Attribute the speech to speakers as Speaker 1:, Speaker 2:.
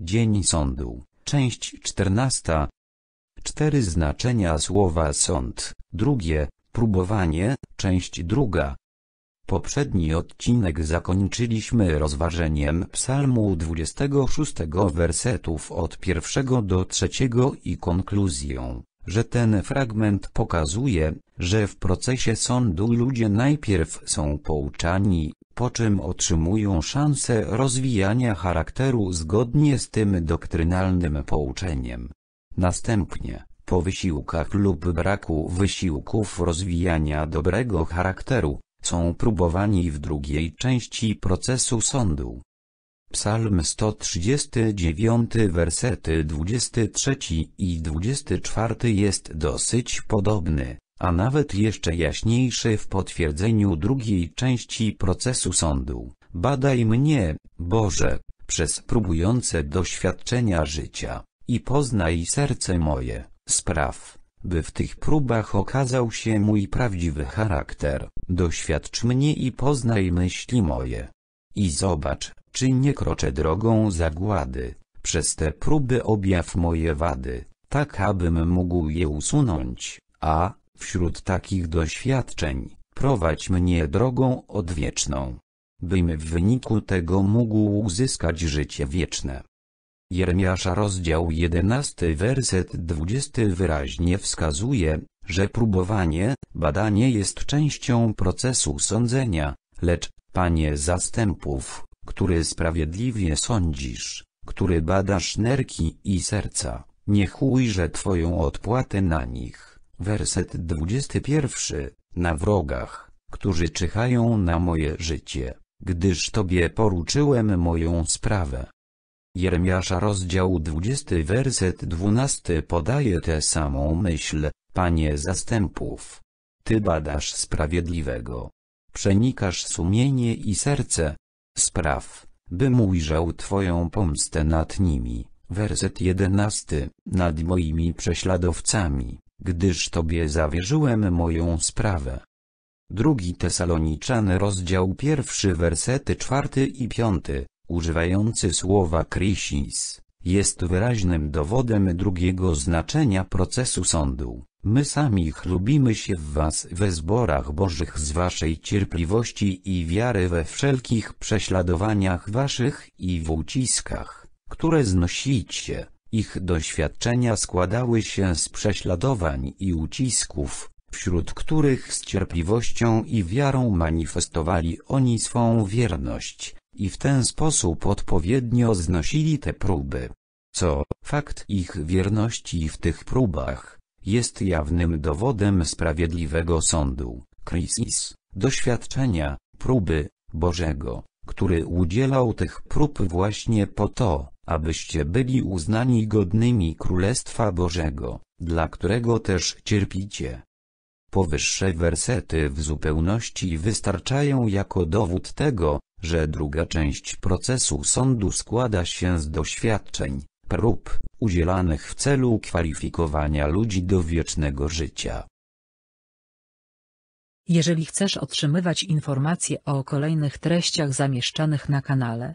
Speaker 1: Dzień sądu, część 14. Cztery znaczenia słowa sąd, drugie, próbowanie, część druga. Poprzedni odcinek zakończyliśmy rozważeniem psalmu 26 wersetów od pierwszego do trzeciego i konkluzją, że ten fragment pokazuje, że w procesie sądu ludzie najpierw są pouczani, po czym otrzymują szansę rozwijania charakteru zgodnie z tym doktrynalnym pouczeniem. Następnie, po wysiłkach lub braku wysiłków rozwijania dobrego charakteru, są próbowani w drugiej części procesu sądu. Psalm 139 wersety 23 i 24 jest dosyć podobny a nawet jeszcze jaśniejszy w potwierdzeniu drugiej części procesu sądu. Badaj mnie, Boże, przez próbujące doświadczenia życia, i poznaj serce moje, spraw, by w tych próbach okazał się mój prawdziwy charakter, doświadcz mnie i poznaj myśli moje. I zobacz, czy nie kroczę drogą zagłady, przez te próby objaw moje wady, tak abym mógł je usunąć, a, Wśród takich doświadczeń, prowadź mnie drogą odwieczną. Bym w wyniku tego mógł uzyskać życie wieczne. Jeremiasza rozdział 11 werset 20 wyraźnie wskazuje, że próbowanie, badanie jest częścią procesu sądzenia, lecz, Panie zastępów, który sprawiedliwie sądzisz, który badasz nerki i serca, niech ujrzę Twoją odpłatę na nich. Werset 21. Na wrogach, którzy czyhają na moje życie, gdyż Tobie poruczyłem moją sprawę. Jeremiasza rozdział 20 werset 12 podaje tę samą myśl, Panie zastępów. Ty badasz sprawiedliwego. Przenikasz sumienie i serce. Spraw, bym ujrzał Twoją pomstę nad nimi. Werset 11. Nad moimi prześladowcami gdyż Tobie zawierzyłem moją sprawę. Drugi Tesaloniczan rozdział pierwszy wersety czwarty i piąty, używający słowa krisis, jest wyraźnym dowodem drugiego znaczenia procesu sądu. My sami chlubimy się w was we zborach bożych z waszej cierpliwości i wiary we wszelkich prześladowaniach waszych i w uciskach, które znosicie ich doświadczenia składały się z prześladowań i ucisków, wśród których z cierpliwością i wiarą manifestowali oni swą wierność, i w ten sposób odpowiednio znosili te próby. Co, fakt ich wierności w tych próbach, jest jawnym dowodem sprawiedliwego sądu, kryzys, doświadczenia, próby, Bożego, który udzielał tych prób właśnie po to, abyście byli uznani godnymi Królestwa Bożego, dla którego też cierpicie. Powyższe wersety w zupełności wystarczają jako dowód tego, że druga część procesu sądu składa się z doświadczeń, prób, udzielanych w celu kwalifikowania ludzi do wiecznego życia. Jeżeli chcesz otrzymywać informacje o kolejnych treściach zamieszczanych na kanale,